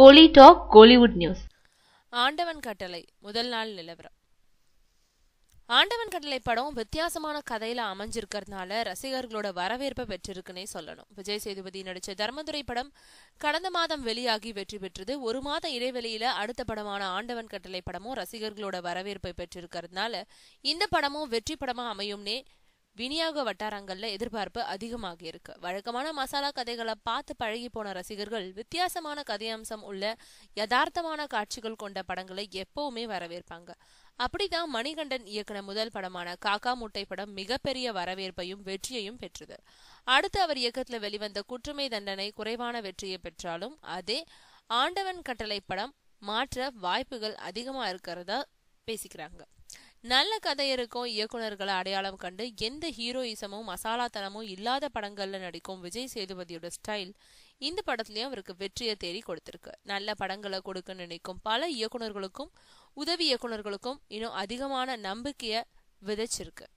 கோலி talk Kollywood news ஆண்டவன் கட்டளை முதல் நாள் நிலவரம் ஆண்டவன் கட்டளை படம் வித்தியாசமான கதையில அமைஞ்சிருக்கிறதுனால ரசிகர்களோட வரவேற்பை பெற்றிருக்குன்னே சொல்லணும் விஜய் சேதுபதி நடிச்ச தர்மதுரை படம் கடந்த மாதம் வெளியாகி வெற்றி பெற்றது ஒரு மாத இடைவெளியில அடுத்த படமான ஆண்டவன் கட்டளை படமும் ரசிகர்களோட வரவேற்பை பெற்றிருக்கிறதுனால இந்த படமும் வெற்றி படமா அமையும்னே விநியோக வட்டாரங்கள்ல எதிர்பார்ப்பு அதிகமாக இருக்கு வழக்கமான மசாலா கதைகளை பார்த்து பழகி போன ரசிகர்கள் வித்தியாசமான கதையம்சம் உள்ள யதார்த்தமான காட்சிகள் கொண்ட படங்களை எப்பவுமே வரவேற்பாங்க அப்படிதான் மணிகண்டன் இயக்கின முதல் படமான காக்கா முட்டை படம் மிகப்பெரிய வரவேற்பையும் வெற்றியையும் பெற்றது அடுத்து அவர் இயக்கத்தில் வெளிவந்த குற்றமை தண்டனை குறைவான வெற்றியை பெற்றாலும் அதே ஆண்டவன் கட்டளை படம் மாற்ற வாய்ப்புகள் அதிகமா இருக்கிறதா பேசிக்கிறாங்க நல்ல கதை இருக்கும் இயக்குநர்களை அடையாளம் கண்டு எந்த ஹீரோயிசமும் மசாலாத்தனமும் இல்லாத படங்கள்ல நடிக்கும் விஜய் சேதுபதியோட ஸ்டைல் இந்த படத்துலயும் அவருக்கு வெற்றியை தேடி கொடுத்திருக்கு நல்ல படங்களை கொடுக்க நினைக்கும் பல இயக்குநர்களுக்கும் உதவி இயக்குநர்களுக்கும் இன்னும் அதிகமான நம்பிக்கையை விதைச்சிருக்கு